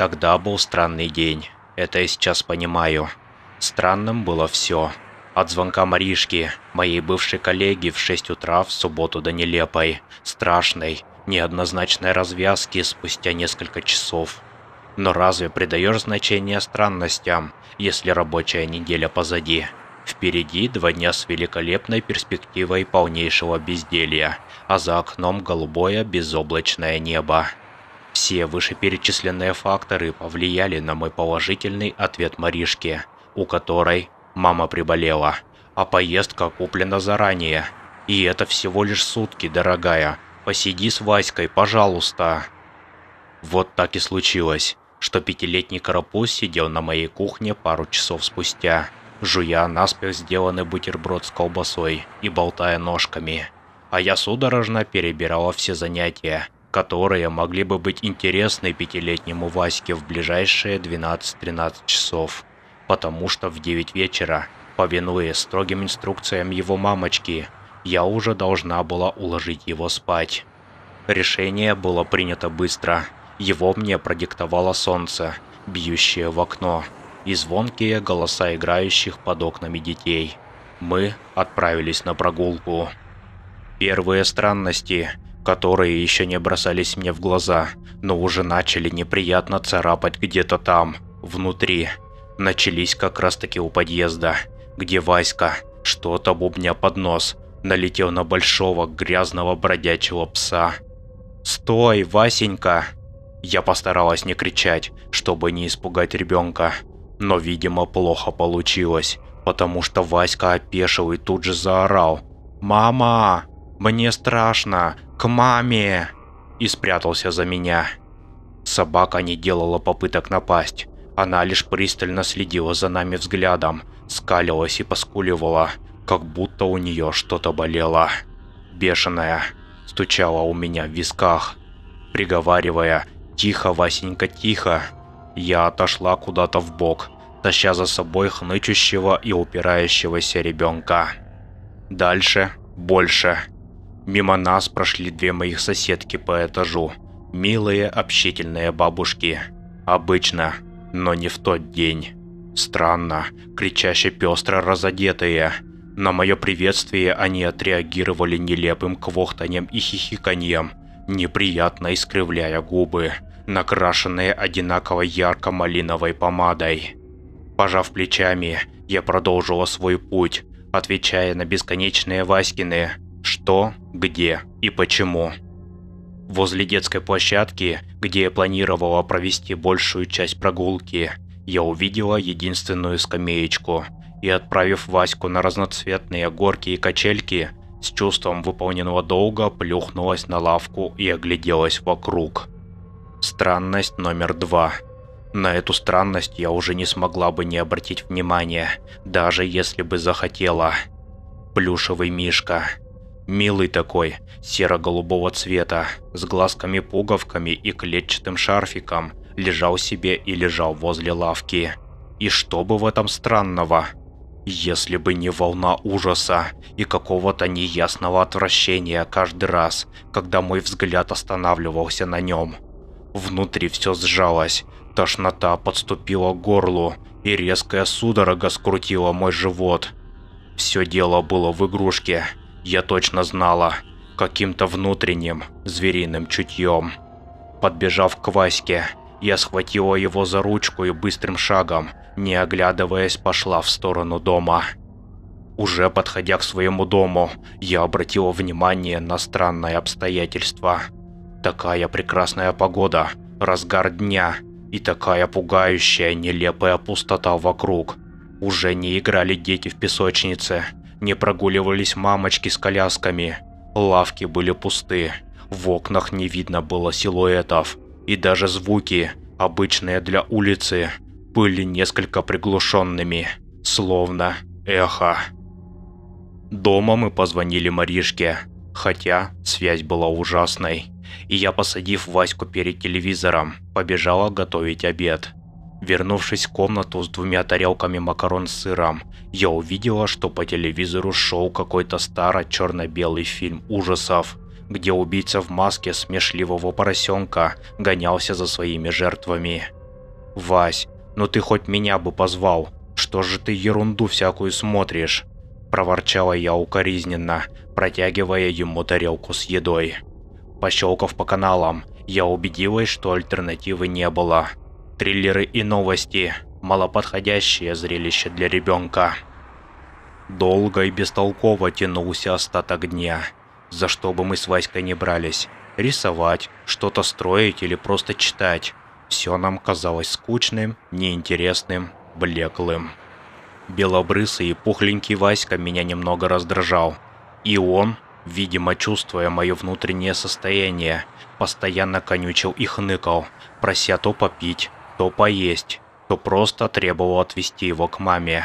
Тогда был странный день. Это я сейчас понимаю. Странным было все. От звонка Маришки, моей бывшей коллеги в 6 утра в субботу до нелепой, страшной, неоднозначной развязки спустя несколько часов. Но разве придаешь значение странностям, если рабочая неделя позади? Впереди два дня с великолепной перспективой полнейшего безделья, а за окном голубое безоблачное небо. Все вышеперечисленные факторы повлияли на мой положительный ответ Маришке, у которой мама приболела, а поездка куплена заранее. И это всего лишь сутки, дорогая. Посиди с Васькой, пожалуйста. Вот так и случилось, что пятилетний карапуз сидел на моей кухне пару часов спустя, жуя наспех сделанный бутерброд с колбасой и болтая ножками. А я судорожно перебирала все занятия, которые могли бы быть интересны пятилетнему Ваське в ближайшие 12-13 часов, потому что в 9 вечера, повинуясь строгим инструкциям его мамочки, я уже должна была уложить его спать. Решение было принято быстро. Его мне продиктовало солнце, бьющее в окно, и звонкие голоса играющих под окнами детей. Мы отправились на прогулку. Первые странности – которые еще не бросались мне в глаза, но уже начали неприятно царапать где-то там, внутри. Начались как раз таки у подъезда, где Васька, что-то бубня под нос, налетел на большого грязного бродячего пса. «Стой, Васенька!» Я постаралась не кричать, чтобы не испугать ребенка, но, видимо, плохо получилось, потому что Васька опешил и тут же заорал. «Мама!» Мне страшно! К маме!» И спрятался за меня. Собака не делала попыток напасть. Она лишь пристально следила за нами взглядом, скалилась и поскуливала, как будто у нее что-то болело. Бешеная, стучала у меня в висках, приговаривая «Тихо, Васенька, тихо!» Я отошла куда-то в бок, таща за собой хнычущего и упирающегося ребенка. Дальше больше. Мимо нас прошли две моих соседки по этажу. Милые общительные бабушки. Обычно, но не в тот день. Странно, кричаще пестро разодетые. На мое приветствие они отреагировали нелепым квохтанием и хихиканьем, неприятно искривляя губы, накрашенные одинаково ярко-малиновой помадой. Пожав плечами, я продолжила свой путь, отвечая на бесконечные Васькины – что, где и почему. Возле детской площадки, где я планировала провести большую часть прогулки, я увидела единственную скамеечку и, отправив Ваську на разноцветные горки и качельки, с чувством выполненного долга плюхнулась на лавку и огляделась вокруг. Странность номер два. На эту странность я уже не смогла бы не обратить внимания, даже если бы захотела. Плюшевый мишка – Милый такой, серо-голубого цвета, с глазками-пуговками и клетчатым шарфиком, лежал себе и лежал возле лавки. И что бы в этом странного? Если бы не волна ужаса и какого-то неясного отвращения каждый раз, когда мой взгляд останавливался на нем. Внутри все сжалось, тошнота подступила к горлу, и резкая судорога скрутила мой живот. Все дело было в игрушке – я точно знала, каким-то внутренним, звериным чутьем. Подбежав к Ваське, я схватила его за ручку и быстрым шагом, не оглядываясь, пошла в сторону дома. Уже подходя к своему дому, я обратила внимание на странное обстоятельство. Такая прекрасная погода, разгар дня и такая пугающая, нелепая пустота вокруг. Уже не играли дети в песочнице – не прогуливались мамочки с колясками. Лавки были пусты, в окнах не видно было силуэтов, и даже звуки, обычные для улицы, были несколько приглушенными, словно эхо. Дома мы позвонили Маришке, хотя связь была ужасной, и я, посадив Ваську перед телевизором, побежала готовить обед – Вернувшись в комнату с двумя тарелками макарон с сыром, я увидела, что по телевизору шел какой-то старый черно-белый фильм ужасов, где убийца в маске смешливого поросенка гонялся за своими жертвами. «Вась, ну ты хоть меня бы позвал, что же ты ерунду всякую смотришь?» – проворчала я укоризненно, протягивая ему тарелку с едой. Пощелкав по каналам, я убедилась, что альтернативы не было – триллеры и новости – малоподходящее зрелище для ребенка. Долго и бестолково тянулся остаток дня. За что бы мы с Васькой не брались – рисовать, что-то строить или просто читать – все нам казалось скучным, неинтересным, блеклым. Белобрысый и пухленький Васька меня немного раздражал. И он, видимо, чувствуя мое внутреннее состояние, постоянно конючил и хныкал, прося то попить, то поесть, то просто требовал отвезти его к маме.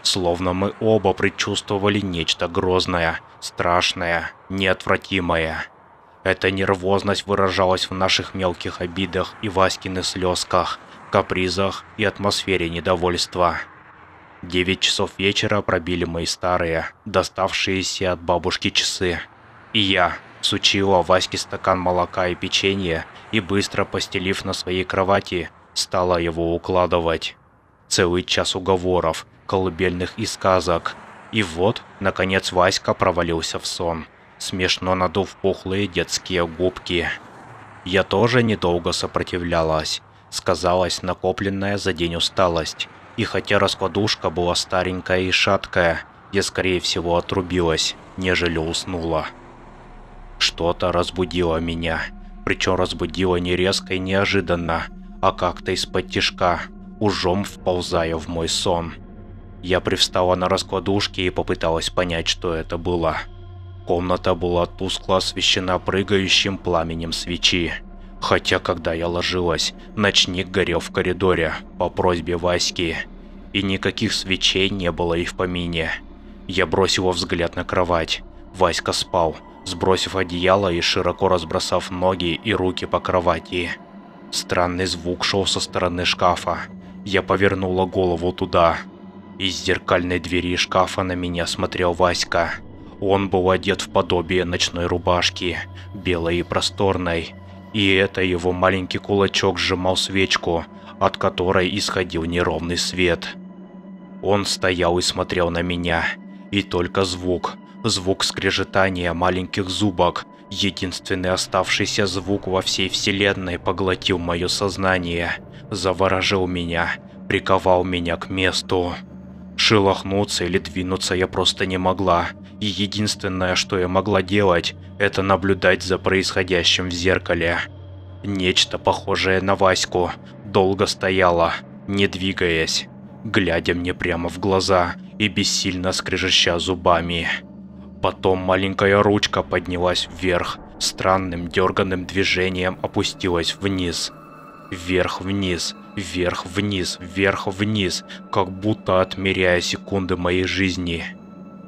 Словно мы оба предчувствовали нечто грозное, страшное, неотвратимое. Эта нервозность выражалась в наших мелких обидах и Васькиных слезках, капризах и атмосфере недовольства. Девять часов вечера пробили мои старые, доставшиеся от бабушки часы. И я сучила Ваське стакан молока и печенье и, быстро постелив на своей кровати, стала его укладывать. Целый час уговоров, колыбельных и сказок. И вот, наконец, Васька провалился в сон, смешно надув пухлые детские губки. Я тоже недолго сопротивлялась. Сказалась накопленная за день усталость. И хотя раскладушка была старенькая и шаткая, я, скорее всего, отрубилась, нежели уснула. Что-то разбудило меня. Причем разбудило не резко и неожиданно – а как-то из-под тишка, ужом вползая в мой сон. Я привстала на раскладушке и попыталась понять, что это было. Комната была тускло освещена прыгающим пламенем свечи. Хотя, когда я ложилась, ночник горел в коридоре, по просьбе Васьки. И никаких свечей не было и в помине. Я бросила взгляд на кровать. Васька спал, сбросив одеяло и широко разбросав ноги и руки по кровати. Странный звук шел со стороны шкафа. Я повернула голову туда. Из зеркальной двери шкафа на меня смотрел Васька. Он был одет в подобие ночной рубашки, белой и просторной. И это его маленький кулачок сжимал свечку, от которой исходил неровный свет. Он стоял и смотрел на меня. И только звук, звук скрежетания маленьких зубок Единственный оставшийся звук во всей вселенной поглотил мое сознание, заворожил меня, приковал меня к месту. Шелохнуться или двинуться я просто не могла, и единственное, что я могла делать, это наблюдать за происходящим в зеркале. Нечто похожее на Ваську долго стояло, не двигаясь, глядя мне прямо в глаза и бессильно скрежеща зубами. Потом маленькая ручка поднялась вверх, странным дерганным движением опустилась вниз. Вверх-вниз, вверх-вниз, вверх-вниз, как будто отмеряя секунды моей жизни.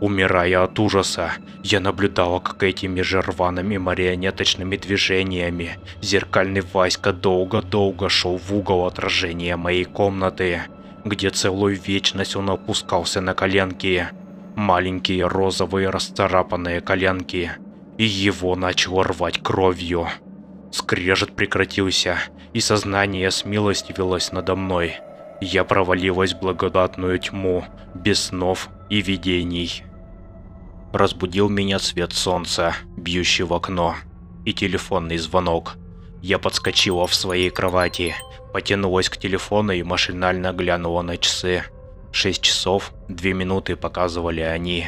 Умирая от ужаса, я наблюдала, как этими же рваными марионеточными движениями зеркальный Васька долго-долго шел в угол отражения моей комнаты, где целую вечность он опускался на коленки, маленькие розовые расцарапанные коленки, и его начало рвать кровью. Скрежет прекратился, и сознание с милостью велось надо мной. Я провалилась в благодатную тьму, без снов и видений. Разбудил меня свет солнца, бьющий в окно, и телефонный звонок. Я подскочила в своей кровати, потянулась к телефону и машинально глянула на часы. 6 часов, 2 минуты показывали они.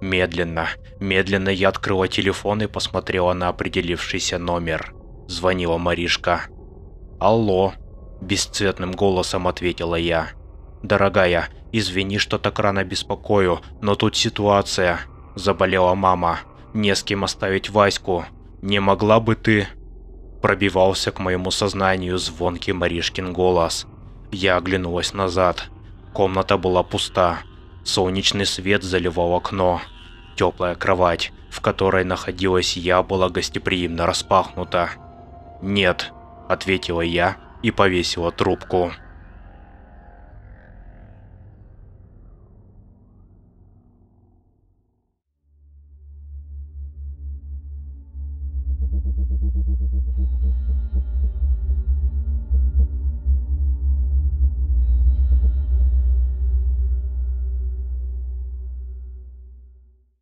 Медленно, медленно я открыла телефон и посмотрела на определившийся номер. Звонила Маришка. «Алло», – бесцветным голосом ответила я. «Дорогая, извини, что так рано беспокою, но тут ситуация. Заболела мама. Не с кем оставить Ваську. Не могла бы ты...» Пробивался к моему сознанию звонкий Маришкин голос. Я оглянулась назад. Комната была пуста. Солнечный свет заливал окно. Теплая кровать, в которой находилась я, была гостеприимно распахнута. «Нет», — ответила я и повесила трубку.